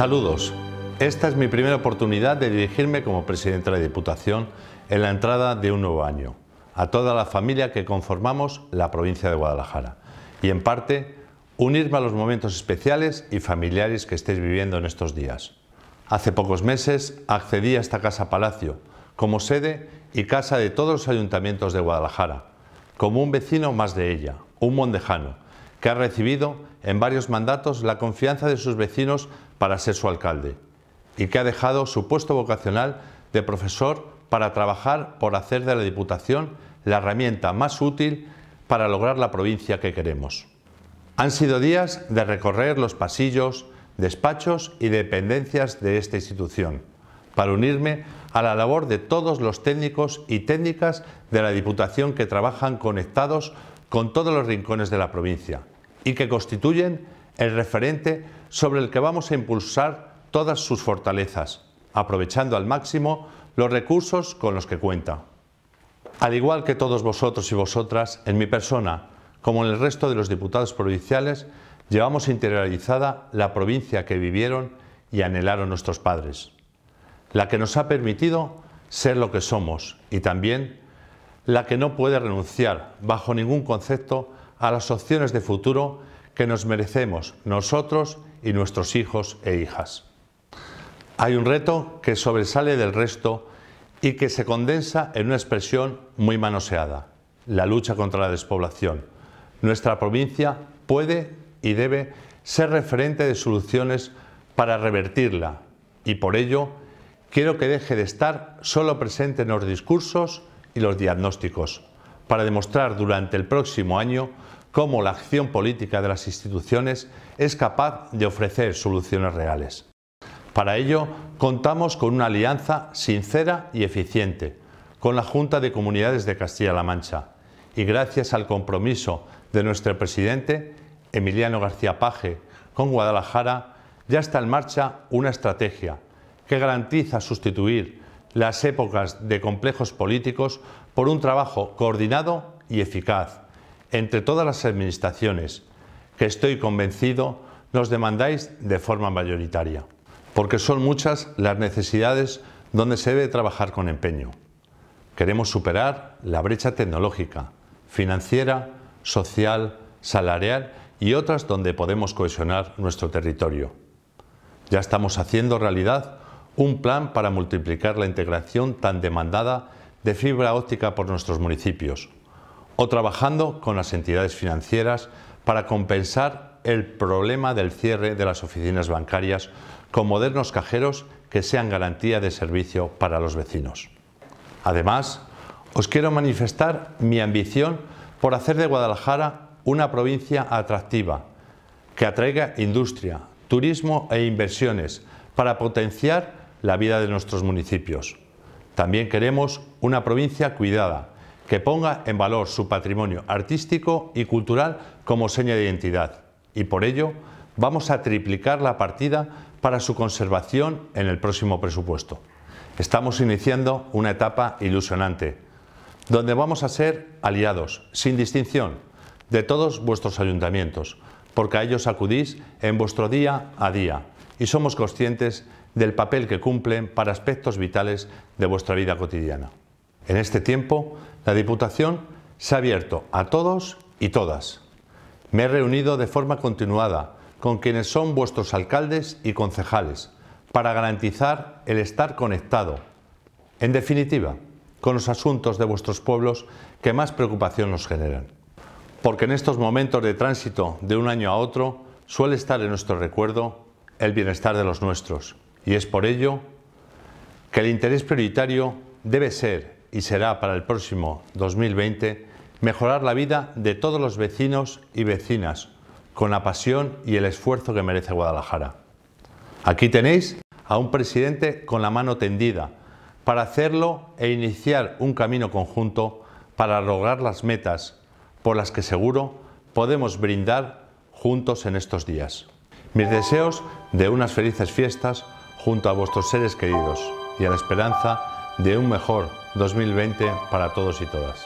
Saludos. Esta es mi primera oportunidad de dirigirme como presidente de la Diputación en la entrada de un nuevo año, a toda la familia que conformamos la provincia de Guadalajara y en parte unirme a los momentos especiales y familiares que estéis viviendo en estos días. Hace pocos meses accedí a esta Casa Palacio como sede y casa de todos los ayuntamientos de Guadalajara, como un vecino más de ella, un mondejano, que ha recibido en varios mandatos la confianza de sus vecinos para ser su alcalde y que ha dejado su puesto vocacional de profesor para trabajar por hacer de la Diputación la herramienta más útil para lograr la provincia que queremos. Han sido días de recorrer los pasillos, despachos y dependencias de esta institución, para unirme a la labor de todos los técnicos y técnicas de la Diputación que trabajan conectados con todos los rincones de la provincia y que constituyen el referente sobre el que vamos a impulsar todas sus fortalezas, aprovechando al máximo los recursos con los que cuenta. Al igual que todos vosotros y vosotras, en mi persona, como en el resto de los diputados provinciales, llevamos interiorizada la provincia que vivieron y anhelaron nuestros padres, la que nos ha permitido ser lo que somos y también la que no puede renunciar, bajo ningún concepto, a las opciones de futuro que nos merecemos nosotros y nuestros hijos e hijas. Hay un reto que sobresale del resto y que se condensa en una expresión muy manoseada, la lucha contra la despoblación. Nuestra provincia puede y debe ser referente de soluciones para revertirla y por ello quiero que deje de estar solo presente en los discursos y los diagnósticos, para demostrar durante el próximo año cómo la acción política de las instituciones es capaz de ofrecer soluciones reales. Para ello, contamos con una alianza sincera y eficiente con la Junta de Comunidades de Castilla-La Mancha y gracias al compromiso de nuestro presidente, Emiliano García Paje, con Guadalajara, ya está en marcha una estrategia que garantiza sustituir las épocas de complejos políticos por un trabajo coordinado y eficaz entre todas las administraciones, que estoy convencido nos demandáis de forma mayoritaria, porque son muchas las necesidades donde se debe trabajar con empeño. Queremos superar la brecha tecnológica, financiera, social, salarial y otras donde podemos cohesionar nuestro territorio. Ya estamos haciendo realidad un plan para multiplicar la integración tan demandada de fibra óptica por nuestros municipios, o trabajando con las entidades financieras para compensar el problema del cierre de las oficinas bancarias con modernos cajeros que sean garantía de servicio para los vecinos. Además, os quiero manifestar mi ambición por hacer de Guadalajara una provincia atractiva, que atraiga industria, turismo e inversiones para potenciar la vida de nuestros municipios. También queremos una provincia cuidada, que ponga en valor su patrimonio artístico y cultural como seña de identidad. Y por ello vamos a triplicar la partida para su conservación en el próximo presupuesto. Estamos iniciando una etapa ilusionante, donde vamos a ser aliados, sin distinción, de todos vuestros ayuntamientos, porque a ellos acudís en vuestro día a día y somos conscientes del papel que cumplen para aspectos vitales de vuestra vida cotidiana. En este tiempo, la Diputación se ha abierto a todos y todas. Me he reunido de forma continuada con quienes son vuestros alcaldes y concejales para garantizar el estar conectado, en definitiva, con los asuntos de vuestros pueblos que más preocupación nos generan. Porque en estos momentos de tránsito de un año a otro suele estar en nuestro recuerdo el bienestar de los nuestros. Y es por ello que el interés prioritario debe ser y será para el próximo 2020 mejorar la vida de todos los vecinos y vecinas con la pasión y el esfuerzo que merece Guadalajara. Aquí tenéis a un presidente con la mano tendida para hacerlo e iniciar un camino conjunto para lograr las metas por las que seguro podemos brindar juntos en estos días. Mis deseos de unas felices fiestas junto a vuestros seres queridos y a la esperanza de un mejor 2020 para todos y todas.